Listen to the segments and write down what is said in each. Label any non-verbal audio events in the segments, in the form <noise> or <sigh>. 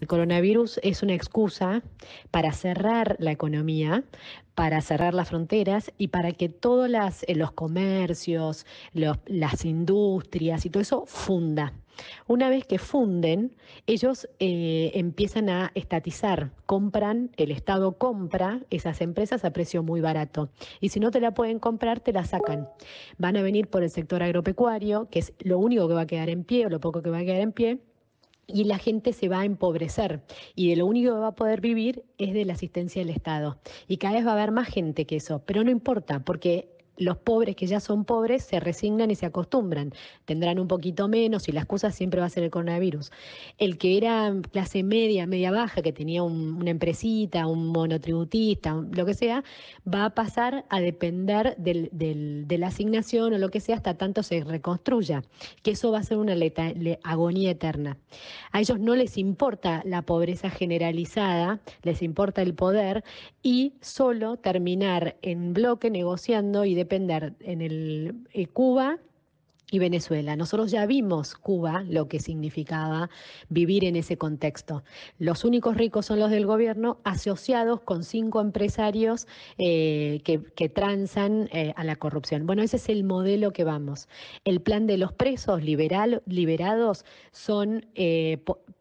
El coronavirus es una excusa para cerrar la economía, para cerrar las fronteras y para que todos las, eh, los comercios, las industrias y todo eso funda. Una vez que funden, ellos eh, empiezan a estatizar, compran, el Estado compra esas empresas a precio muy barato. Y si no te la pueden comprar, te la sacan. Van a venir por el sector agropecuario, que es lo único que va a quedar en pie o lo poco que va a quedar en pie y la gente se va a empobrecer y de lo único que va a poder vivir es de la asistencia del Estado. Y cada vez va a haber más gente que eso, pero no importa, porque los pobres que ya son pobres se resignan y se acostumbran. Tendrán un poquito menos y la excusa siempre va a ser el coronavirus. El que era clase media, media baja, que tenía una empresita, un monotributista, lo que sea, va a pasar a depender de la asignación o lo que sea hasta tanto se reconstruya, que eso va a ser una agonía eterna. A ellos no les importa la pobreza generalizada, les importa el poder y solo terminar en bloque negociando y depender en el, eh, Cuba y Venezuela. Nosotros ya vimos Cuba, lo que significaba vivir en ese contexto. Los únicos ricos son los del gobierno, asociados con cinco empresarios eh, que, transan eh, a la corrupción. Bueno, ese es el modelo que vamos. El plan de los presos liberal, liberados son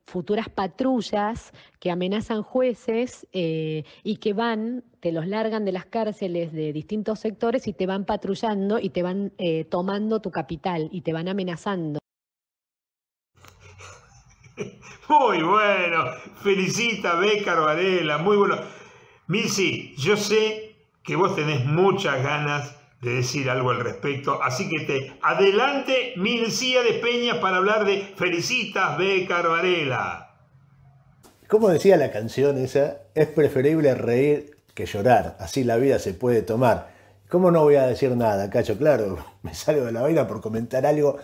futuras patrullas que amenazan jueces eh, y que van, te los largan de las cárceles de distintos sectores y te van patrullando y te van eh, tomando tu capital y te van amenazando. Muy bueno, felicita Bécaro Varela, muy bueno. Missy, yo sé que vos tenés muchas ganas de decir algo al respecto. Así que te adelante, Milcía de Peña, para hablar de Felicitas B. Carvarela. Como decía la canción esa, es preferible reír que llorar, así la vida se puede tomar. ¿Cómo no voy a decir nada, Cacho? Claro, <laughs> me salgo de la vaina por comentar algo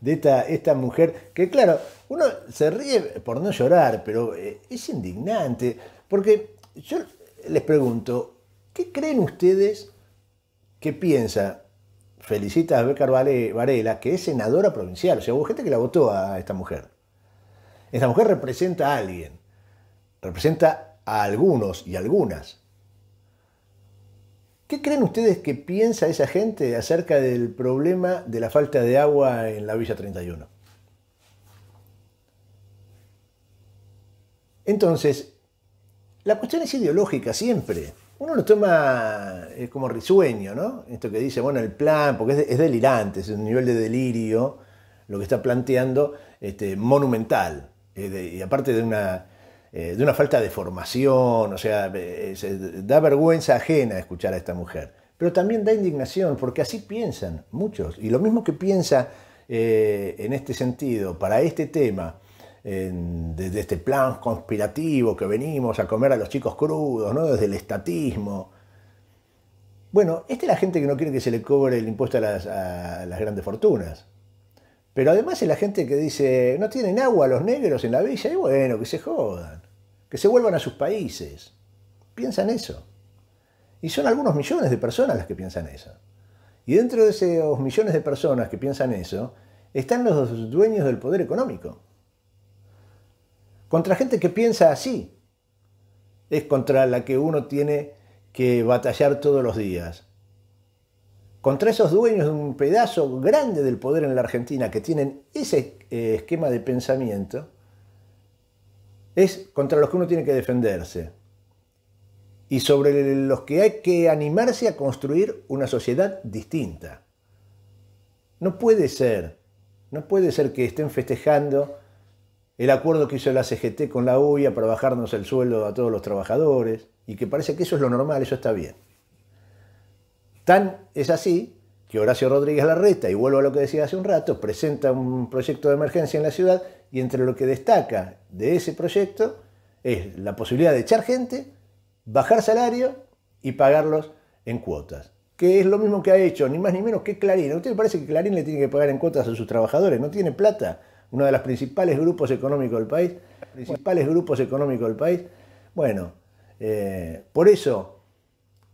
de esta, esta mujer, que claro, uno se ríe por no llorar, pero eh, es indignante, porque yo les pregunto, ¿qué creen ustedes ¿Qué piensa, felicita a Becar Varela, que es senadora provincial. O sea, hubo gente que la votó a esta mujer. Esta mujer representa a alguien, representa a algunos y algunas. ¿Qué creen ustedes que piensa esa gente acerca del problema de la falta de agua en la Villa 31? Entonces, la cuestión es ideológica siempre uno lo toma como risueño, ¿no? Esto que dice, bueno, el plan, porque es, delirante, es un nivel de delirio lo que está planteando, este, monumental, y aparte de una, eh, de una falta de formación, o sea, eh, da vergüenza ajena escuchar a esta mujer, pero también da indignación, porque así piensan muchos, y lo mismo que piensa eh, en este sentido, para este tema, desde este plan conspirativo que venimos a comer a los chicos crudos, ¿no? desde el estatismo. Bueno, esta es la gente que no quiere que se le cobre el impuesto a las, a las grandes fortunas. Pero además es la gente que dice, no tienen agua los negros en la villa, y bueno, que se jodan, que se vuelvan a sus países. Piensan eso. Y son algunos millones de personas las que piensan eso. Y dentro de esos millones de personas que piensan eso, están los dueños del poder económico contra gente que piensa así. Es contra la que uno tiene que batallar todos los días. Contra esos dueños de un pedazo grande del poder en la Argentina que tienen ese eh, esquema de pensamiento, es contra los que uno tiene que defenderse y sobre los que hay que animarse a construir una sociedad distinta. No puede ser, no puede ser que estén festejando el acuerdo que hizo la CGT con la UIA para bajarnos el sueldo a todos los trabajadores, y que parece que eso es lo normal, eso está bien. Tan es así que Horacio Rodríguez Larreta, y vuelvo a lo que decía hace un rato, presenta un proyecto de emergencia en la ciudad y entre lo que destaca de ese proyecto es la posibilidad de echar gente, bajar salario y pagarlos en cuotas. Que es lo mismo que ha hecho, ni más ni menos que Clarín. ¿A usted le parece que Clarín le tiene que pagar en cuotas a sus trabajadores? ¿No tiene plata? uno de los principales grupos económicos del país, principales grupos económicos del país. Bueno, eh, por eso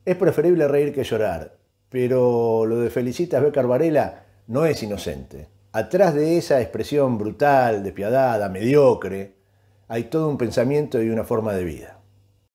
es preferible reír que llorar, pero lo de Felicitas Becar Varela no es inocente. Atrás de esa expresión brutal, despiadada, mediocre, hay todo un pensamiento y una forma de vida.